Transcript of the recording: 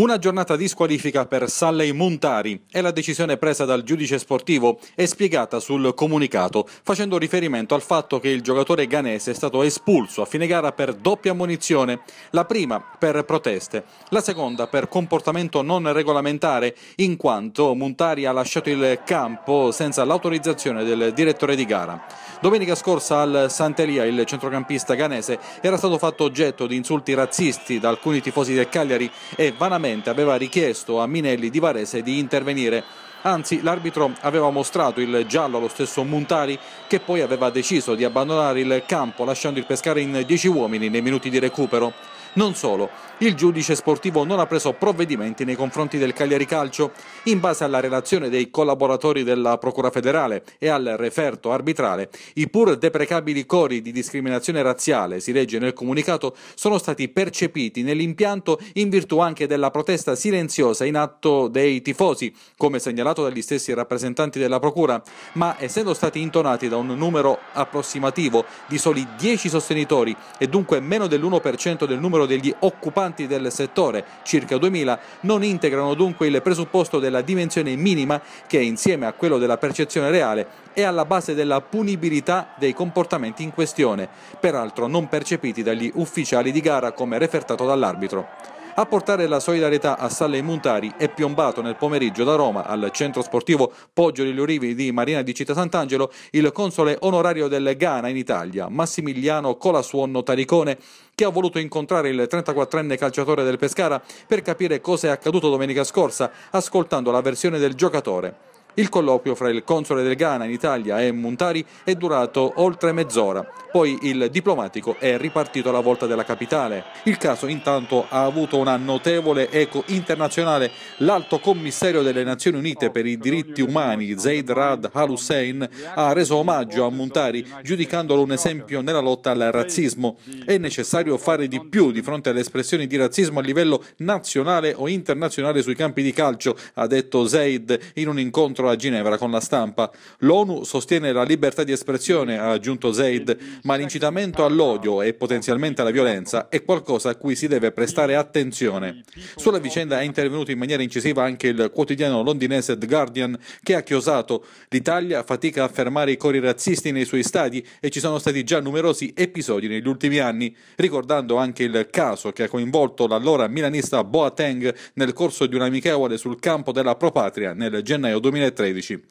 Una giornata di squalifica per Salley Muntari è la decisione presa dal giudice sportivo e spiegata sul comunicato, facendo riferimento al fatto che il giocatore ghanese è stato espulso a fine gara per doppia munizione, la prima per proteste, la seconda per comportamento non regolamentare, in quanto Muntari ha lasciato il campo senza l'autorizzazione del direttore di gara. Domenica scorsa al Santelia il centrocampista ghanese era stato fatto oggetto di insulti razzisti da alcuni tifosi del Cagliari e vanamente giustamente aveva richiesto a Minelli di Varese di intervenire anzi l'arbitro aveva mostrato il giallo allo stesso Muntari che poi aveva deciso di abbandonare il campo lasciando il pescare in 10 uomini nei minuti di recupero. Non solo, il giudice sportivo non ha preso provvedimenti nei confronti del Cagliari Calcio. In base alla relazione dei collaboratori della Procura federale e al referto arbitrale, i pur deprecabili cori di discriminazione razziale, si legge nel comunicato, sono stati percepiti nell'impianto in virtù anche della protesta silenziosa in atto dei tifosi, come segnalato dagli stessi rappresentanti della Procura, ma essendo stati intonati da un numero approssimativo di soli 10 sostenitori e dunque meno dell'1% del numero degli occupanti del settore, circa 2.000, non integrano dunque il presupposto della dimensione minima che insieme a quello della percezione reale è alla base della punibilità dei comportamenti in questione, peraltro non percepiti dagli ufficiali di gara come refertato dall'arbitro. A portare la solidarietà a Saleh Muntari è piombato nel pomeriggio da Roma al centro sportivo Poggio degli Olivi di Marina di Città Sant'Angelo il console onorario del Ghana in Italia, Massimiliano Colasuonno Taricone, che ha voluto incontrare il 34enne calciatore del Pescara per capire cosa è accaduto domenica scorsa, ascoltando la versione del giocatore. Il colloquio fra il console del Ghana in Italia e Muntari è durato oltre mezz'ora, poi il diplomatico è ripartito alla volta della capitale. Il caso intanto ha avuto una notevole eco internazionale. L'alto commissario delle Nazioni Unite per i diritti umani, Zaid Rad Al Hussein, ha reso omaggio a Muntari giudicandolo un esempio nella lotta al razzismo. È necessario fare di più di fronte alle espressioni di razzismo a livello nazionale o internazionale sui campi di calcio, ha detto Zaid in un incontro parola a Ginevra con la stampa. L'ONU sostiene la libertà di espressione, ha aggiunto Zaid, ma l'incitamento all'odio e potenzialmente alla violenza è qualcosa a cui si deve prestare attenzione. Sulla vicenda è intervenuto in maniera incisiva anche il quotidiano londinese The Guardian che ha chiosato l'Italia fatica a fermare i cori razzisti nei suoi stadi e ci sono stati già numerosi episodi negli ultimi anni, ricordando anche il caso che ha coinvolto l'allora milanista Boateng nel corso di un amichevole sul campo della Propatria nel gennaio 2013. 2013